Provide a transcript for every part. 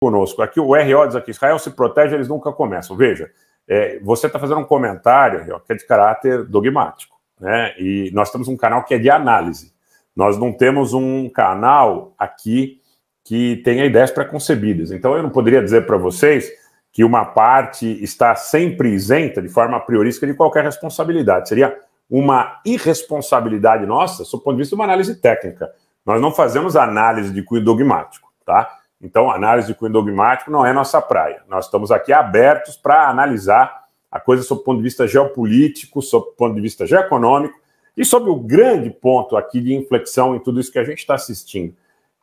conosco. Aqui o RO diz aqui, Israel se protege, eles nunca começam. Veja, é, você está fazendo um comentário que é de caráter dogmático, né? E nós temos um canal que é de análise. Nós não temos um canal aqui que tenha ideias preconcebidas. Então eu não poderia dizer para vocês que uma parte está sempre isenta de forma priorística de qualquer responsabilidade. Seria uma irresponsabilidade nossa, do ponto de vista de uma análise técnica. Nós não fazemos análise de cunho dogmático, tá? Então, análise de cunho dogmático não é nossa praia. Nós estamos aqui abertos para analisar a coisa sob o ponto de vista geopolítico, sob o ponto de vista geoeconômico e sobre o grande ponto aqui de inflexão em tudo isso que a gente está assistindo.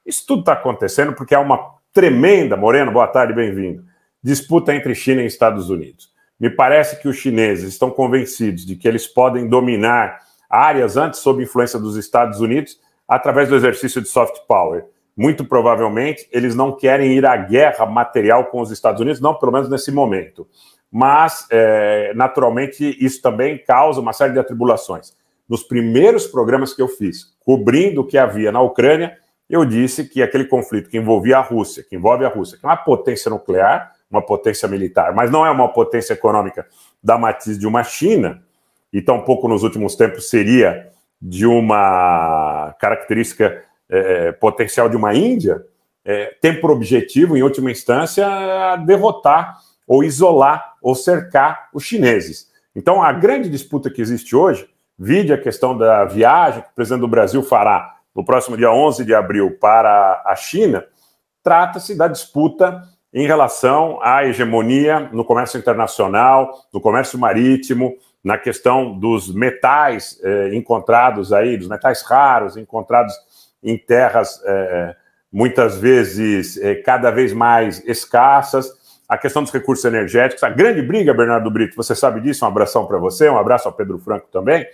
Isso tudo está acontecendo porque há uma tremenda, Moreno, boa tarde, bem-vindo, disputa entre China e Estados Unidos. Me parece que os chineses estão convencidos de que eles podem dominar áreas antes sob influência dos Estados Unidos através do exercício de soft power muito provavelmente eles não querem ir à guerra material com os Estados Unidos, não pelo menos nesse momento. Mas, é, naturalmente, isso também causa uma série de atribulações. Nos primeiros programas que eu fiz, cobrindo o que havia na Ucrânia, eu disse que aquele conflito que envolvia a Rússia, que envolve a Rússia, que é uma potência nuclear, uma potência militar, mas não é uma potência econômica da matriz de uma China, e tampouco nos últimos tempos seria de uma característica é, é, potencial de uma Índia, é, tem por objetivo, em última instância, derrotar ou isolar ou cercar os chineses. Então, a grande disputa que existe hoje, vide a questão da viagem que o presidente do Brasil fará no próximo dia 11 de abril para a China, trata-se da disputa em relação à hegemonia no comércio internacional, no comércio marítimo, na questão dos metais eh, encontrados aí, dos metais raros encontrados em terras é, é, muitas vezes é, cada vez mais escassas, a questão dos recursos energéticos, a grande briga, Bernardo Brito, você sabe disso, um abração para você, um abraço ao Pedro Franco também,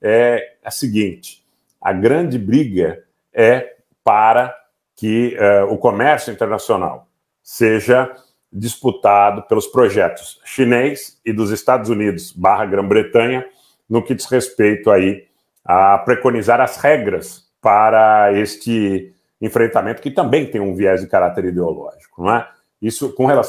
é a seguinte: a grande briga é para que é, o comércio internacional seja disputado pelos projetos chinês e dos Estados Unidos barra Grã-Bretanha no que diz respeito aí a preconizar as regras para este enfrentamento que também tem um viés de caráter ideológico, não é? Isso com relação